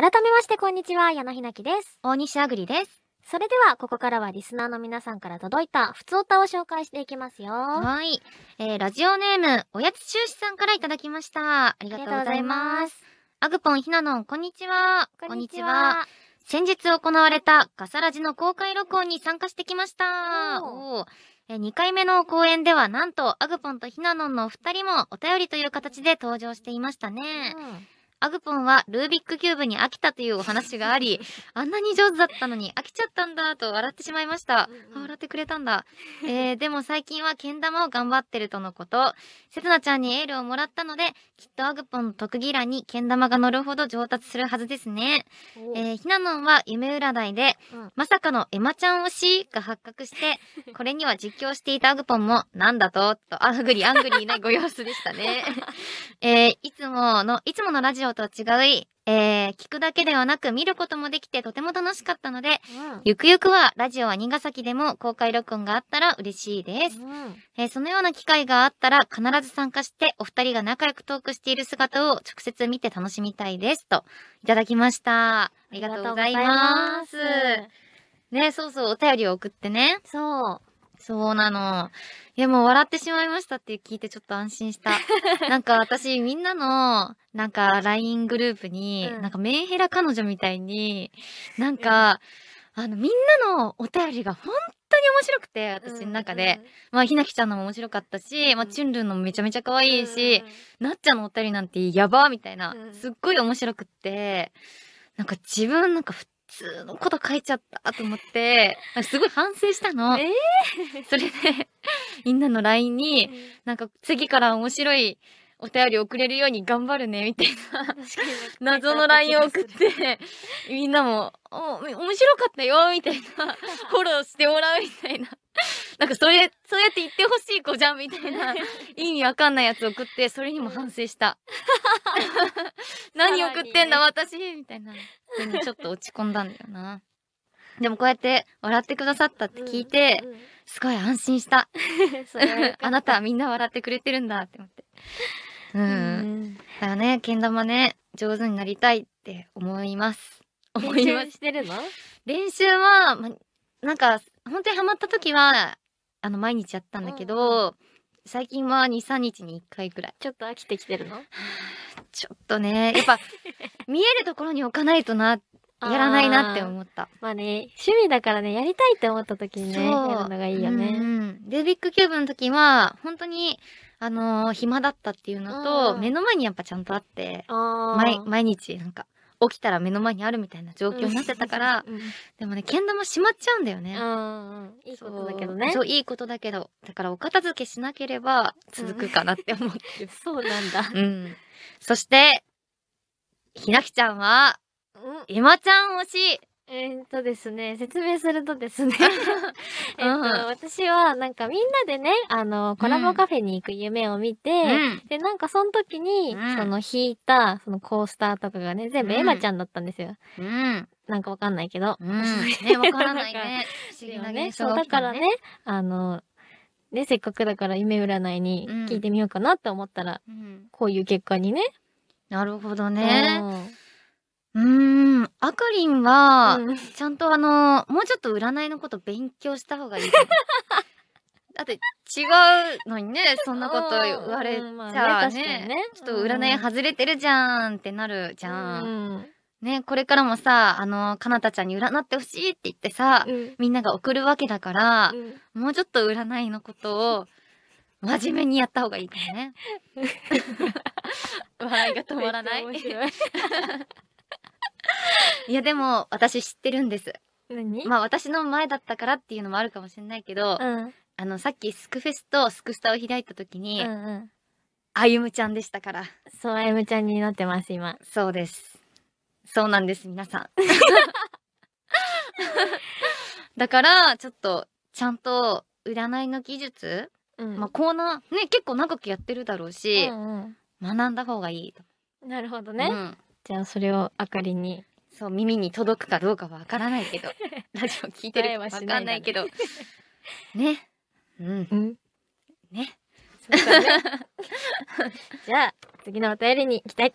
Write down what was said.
改めましてこんにちは、矢野ひなきです。大西あぐりです。それでは、ここからはリスナーの皆さんから届いた、ふつおたを紹介していきますよ。はい。えー、ラジオネーム、おやつしゅうしさんからいただきました。ありがとうございます。あぐぽんひなのん、こんにちは。こんにちは。先日行われたガサラジの公開録音に参加してきました。おおえ2回目の公演ではなんとアグポンとひなのんのお二人もお便りという形で登場していましたね。うんアグポンはルービックキューブに飽きたというお話があり、あんなに上手だったのに飽きちゃったんだと笑ってしまいました。笑ってくれたんだ。えー、でも最近はけん玉を頑張ってるとのこと。せつなちゃんにエールをもらったので、きっとアグポンの特技欄にけん玉が乗るほど上達するはずですね。えー、ひなのんは夢占いで、まさかのエマちゃん推しが発覚して、これには実況していたアグポンも、なんだと、と、アングリーアングリーなご様子でしたね。えー、いつもの、いつものラジオオと違い、えー、聞くだけではなく見ることもできてとても楽しかったので、うん、ゆくゆくはラジオは新崎でも公開録音があったら嬉しいです、うん、えー、そのような機会があったら必ず参加してお二人が仲良くトークしている姿を直接見て楽しみたいですといただきました。ありがとうございます。ますね、そうそう、お便りを送ってね。そう。そうなの。いや、もう笑ってしまいましたって聞いてちょっと安心した。なんか私、みんなの、なんか LINE グループに、うんなんかメンヘラ彼女みたいに、なんか、あの、みんなのお便りが本当に面白くて、私の中で。まあ、ひなきちゃんのも面白かったし、まあ、チュンルンのもめちゃめちゃ可愛いし、なっちゃんのお便りなんてやばーみたいなすっごい面白くって、なんか自分なんか通のこと書いちゃったと思って、すごい反省したの。えー、それで、みんなの LINE に、なんか次から面白いお便り送れるように頑張るね、みたいな、謎の LINE を送って、みんなも、お、面白かったよ、みたいな、フォローしてもらうみたいな。なんかそれ、そうやって言ってほしい子じゃんみたいな、意味わかんないやつ送って、それにも反省した。何送ってんだ、私みたいな。ちょっと落ち込んだんだよな。でもこうやって笑ってくださったって聞いて、うんうん、すごい安心し た。あなたはみんな笑ってくれてるんだって思って。うん。うんだからね、けん玉ね、上手になりたいって思います。思います。練習してるの練習は、ま、なんか、本当にハマった時は、あの毎日やったんだけど、最近は23日に1回ぐらいちょっと飽きてきてるのちょっとねやっぱ 見えるところに置かないとなやらないなって思ったまあね趣味だからねやりたいって思った時にねやるのがいいよね、ルービックキューブの時は本当にあのー、暇だったっていうのと目の前にやっぱちゃんとあって毎日なんか起きたら目の前にあるみたいな状況になってたから、うん、でもねけん玉しまっちゃうんだよね。いいことだけどねそういいことだけどだからお片付けしなければ続くかなって思って そうなんだ、うん、そしてひなきちゃんは、うん、エマちゃん推しえっとですね、説明するとですね えっと、私はなんかみんなでね、あの、コラボカフェに行く夢を見て、うん、で、なんかその時に、その引いた、そのコースターとかがね、全部エマちゃんだったんですよ。うん。なんかわかんないけど。うん。ね、わからないね。不思議なね。そう、だからね、あの、ね、せっかくだから夢占いに聞いてみようかなって思ったら、うん、こういう結果にね。なるほどね。うん。あかりんは、うんちゃんとあのもうちょっと占いのこと勉強した方がいい だって違うのにね、そんなこと言われちうんまゃあねちょっと占い外れてるじゃんってなるじゃん。うんね、これからもさ、あの、かなたちゃんに占ってほしいって言ってさ、うんみんなが送るわけだから、うんもうちょっと占いのことを真面目にやった方がいいからね。笑 いが止まらない。面白いいやでも私知ってるんです何まあ私の前だったからっていうのもあるかもしれないけど、うんあのさっきスクフェスとスクスタを開いた時に、歩あゆむちゃんでしたからそうあゆむちゃんになってます今そうですそうなんです皆さん だからちょっとちゃんと占いの技術、うんまあコーナーね結構長くやってるだろうし、うんうん学んだ方がいいとなるほどね、うんじゃあそれをあかりにそう耳に届くかどうかはわからないけど ラジオ聞いてるかわかんないけど ねうん、うん。ねそうだね じゃあ、次のお便りに行きたいと思います。